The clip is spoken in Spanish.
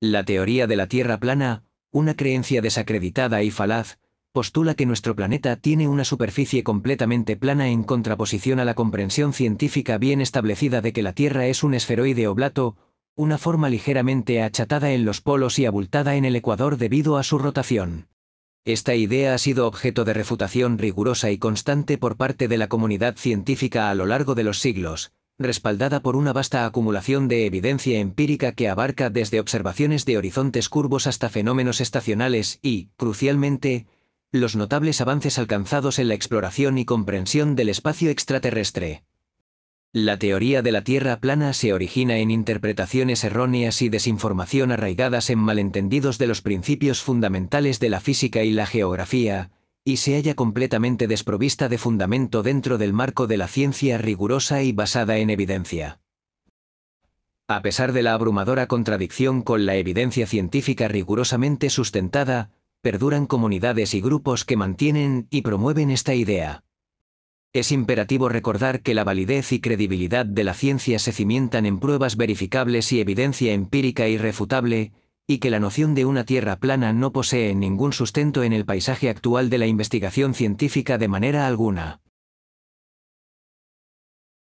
La teoría de la Tierra plana, una creencia desacreditada y falaz, postula que nuestro planeta tiene una superficie completamente plana en contraposición a la comprensión científica bien establecida de que la Tierra es un esferoide oblato, una forma ligeramente achatada en los polos y abultada en el ecuador debido a su rotación. Esta idea ha sido objeto de refutación rigurosa y constante por parte de la comunidad científica a lo largo de los siglos, respaldada por una vasta acumulación de evidencia empírica que abarca desde observaciones de horizontes curvos hasta fenómenos estacionales y, crucialmente, los notables avances alcanzados en la exploración y comprensión del espacio extraterrestre. La teoría de la Tierra plana se origina en interpretaciones erróneas y desinformación arraigadas en malentendidos de los principios fundamentales de la física y la geografía, y se halla completamente desprovista de fundamento dentro del marco de la ciencia rigurosa y basada en evidencia. A pesar de la abrumadora contradicción con la evidencia científica rigurosamente sustentada, perduran comunidades y grupos que mantienen y promueven esta idea. Es imperativo recordar que la validez y credibilidad de la ciencia se cimientan en pruebas verificables y evidencia empírica irrefutable, y que la noción de una Tierra plana no posee ningún sustento en el paisaje actual de la investigación científica de manera alguna.